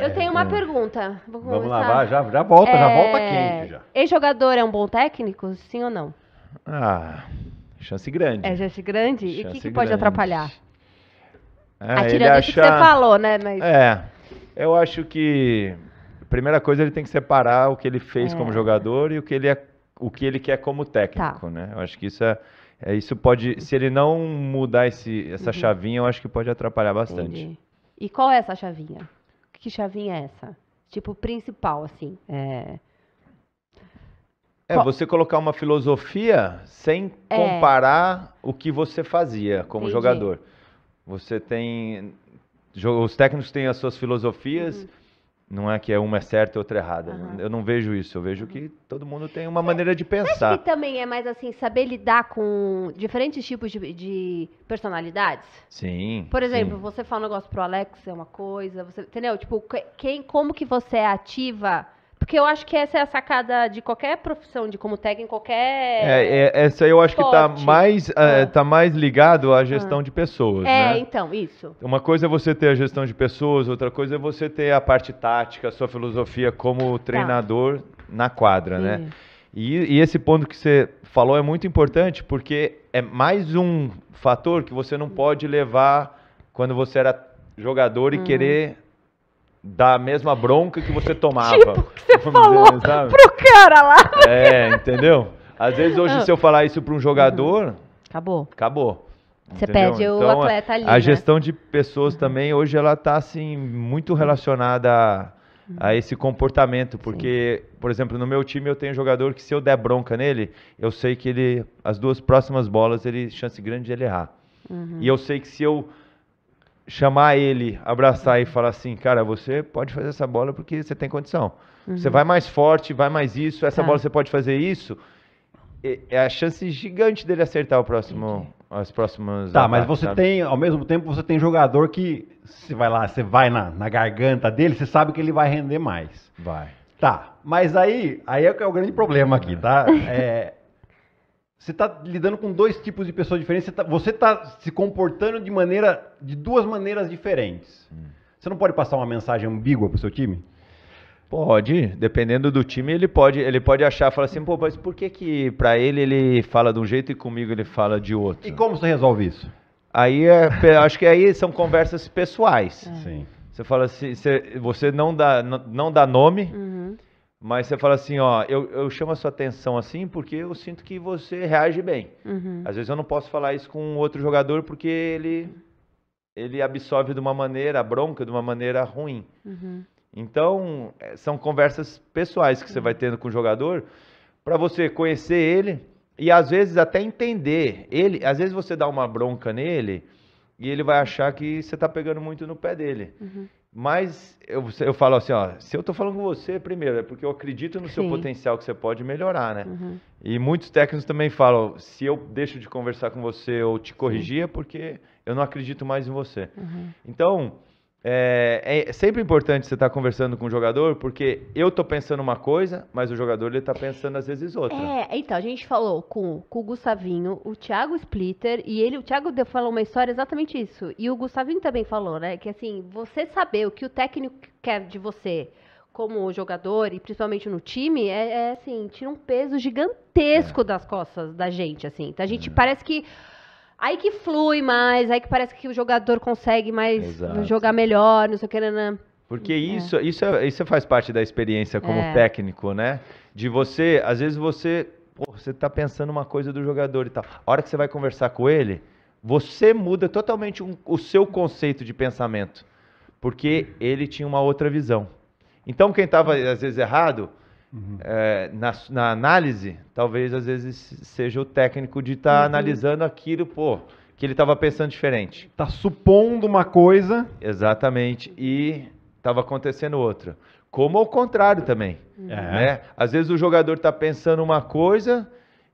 Eu tenho uma é. pergunta. Vou Vamos lá, vai, já, já volta, é... já volta é, quente já. Ex-jogador é um bom técnico, sim ou não? Ah, chance grande. É chance grande? Chance e o que, que, pode atrapalhar? É, Atirando acha... que você falou, né? Mas... É, eu acho que... Primeira coisa, ele tem que separar o que ele fez é. como jogador e o que ele, é, o que ele quer como técnico, tá. né? Eu acho que isso é... É, isso pode, se ele não mudar esse, essa uhum. chavinha, eu acho que pode atrapalhar bastante. Entendi. E qual é essa chavinha? que chavinha é essa? Tipo, principal, assim. É, é você colocar uma filosofia sem é... comparar o que você fazia como Entendi. jogador. Você tem. Os técnicos têm as suas filosofias. Uhum não é que é uma é certa e outra errada. Uhum. Eu não vejo isso. Eu vejo que todo mundo tem uma maneira de pensar. Você acha que também é mais assim, saber lidar com diferentes tipos de, de personalidades? Sim. Por exemplo, sim. você fala um negócio pro Alex, é uma coisa. Você, entendeu? Tipo, quem, como que você é ativa porque eu acho que essa é a sacada de qualquer profissão, de como tag em qualquer. É, é essa eu acho tá esporte. que está mais, é, ah. tá mais ligado à gestão ah. de pessoas. É, né? então, isso. Uma coisa é você ter a gestão de pessoas, outra coisa é você ter a parte tática, a sua filosofia como tá. treinador tá. na quadra, né? Sim. né? E, e, esse ponto que você falou é muito importante, porque é mais um fator que você não pode levar quando você era jogador e uhum. querer da mesma bronca que você tomava. Tipo, que você falou dizer, pro cara lá. É, entendeu? Às vezes hoje ah. se eu falar isso para um jogador, acabou. Acabou. Você pede então, o atleta ali. A né? gestão de pessoas também hoje ela tá assim muito relacionada a, a esse comportamento, porque, Sim. por exemplo, no meu time eu tenho um jogador que se eu der bronca nele, eu sei que ele as duas próximas bolas ele chance grande de ele errar. Uhum. E eu sei que se eu chamar ele, abraçar e falar assim, cara, você pode fazer essa bola porque você tem condição. Uhum. Você vai mais forte, vai mais isso, essa tá. bola você pode fazer isso. É a chance gigante dele acertar o próximo, as próximas. Tá, mas você sabe? tem, ao mesmo tempo, você tem jogador que você vai lá, você vai na, na garganta dele, você sabe que ele vai render mais. Vai. Tá, mas aí, aí é, o é grande problema aqui, é. tá? É, você está lidando com dois tipos de pessoas diferentes. Você está tá se comportando de maneira, de duas maneiras diferentes. Hum. Você não pode passar uma mensagem ambígua para o seu time? Pode, dependendo do time, ele pode, ele pode achar, falar assim, pô, mas por que que para ele ele fala de um jeito e comigo ele fala de outro? E como você resolve isso? Aí, é, acho que aí são conversas pessoais. Sim. Você fala assim, você, não dá, não, não dá nome. Uhum mas você fala assim, ó, eu, eu chamo a sua atenção assim porque eu sinto que você reage bem. Uhum. Às vezes eu não posso falar isso com outro jogador porque ele ele absorve de uma maneira a bronca, de uma maneira ruim. Uhum. Então, é, são conversas pessoais que você vai uhum. tendo com o jogador para você conhecer ele e às vezes até entender ele. Às vezes você dá uma bronca nele e ele vai achar que você está pegando muito no pé dele. Uhum. Mas eu, eu falo assim, ó, se eu estou falando com você, primeiro, é porque eu acredito no Sim. seu potencial que você pode melhorar, né? Uhum. E muitos técnicos também falam, se eu deixo de conversar com você ou te corrigir, é porque eu não acredito mais em você. Uhum. Então, é, é, sempre importante você estar tá conversando com o jogador, porque eu estou pensando uma coisa, mas o jogador ele tá pensando às vezes outra. É, então, a gente falou com, com o Gustavinho, o Thiago Splitter, e ele, o Thiago deu, falou uma história exatamente isso. E o Gustavinho também falou, né? Que assim, você saber o que o técnico quer de você como jogador e principalmente no time, é, é assim, tira um peso gigantesco é. das costas da gente, assim. Então a gente é. parece que Aí que flui mais, aí que parece que o jogador consegue mais Exato. jogar melhor, não sei o que. Nanã. Porque é. isso, é. Isso, isso faz parte da experiência como é. técnico, né? De você, às vezes você, pô, você tá pensando uma coisa do jogador e tal. A hora que você vai conversar com ele, você muda totalmente um, o seu conceito de pensamento, porque ele tinha uma outra visão. Então quem estava às vezes errado Uhum. É, na, na, análise, talvez às vezes seja o técnico de estar tá uhum. analisando aquilo, pô, que ele estava pensando diferente. Está supondo uma coisa. Exatamente. E estava acontecendo outra. Como ao contrário também. Uhum. Né? Às vezes o jogador está pensando uma coisa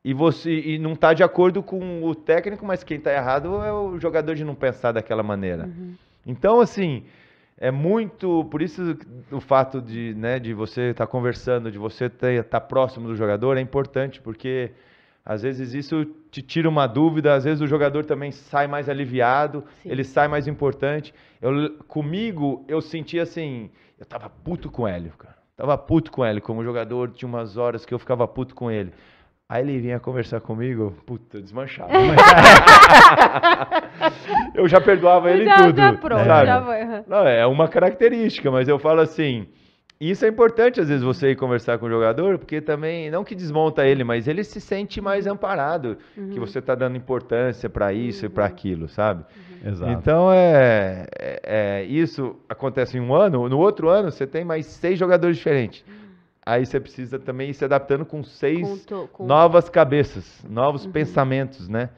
e você e não está de acordo com o técnico, mas quem está errado é o jogador de não pensar daquela maneira. Uhum. Então, assim, é muito. Por isso o fato de, né, de você estar tá conversando, de você estar tá próximo do jogador é importante, porque às vezes isso te tira uma dúvida, às vezes o jogador também sai mais aliviado, Sim. ele sai mais importante. Eu, comigo, eu senti assim, eu tava puto com o Hélio, cara. Tava puto com o Hélio, como jogador, tinha umas horas que eu ficava puto com ele. Aí ele vinha conversar comigo, puta, desmanchava. eu já perdoava ele já, tudo. Já pronto, sabe? já foi. Não, é uma característica, mas eu falo assim, isso é importante às vezes você ir conversar com o jogador, porque também não que desmonta ele, mas ele se sente mais uhum. amparado, uhum. que você está dando importância para isso uhum. e para aquilo, sabe? Uhum. Exato. Então é, é, é, isso acontece em um ano, no outro ano você tem mais seis jogadores diferentes aí você precisa também ir se adaptando com seis com to, com... novas cabeças, novos uhum. pensamentos, né?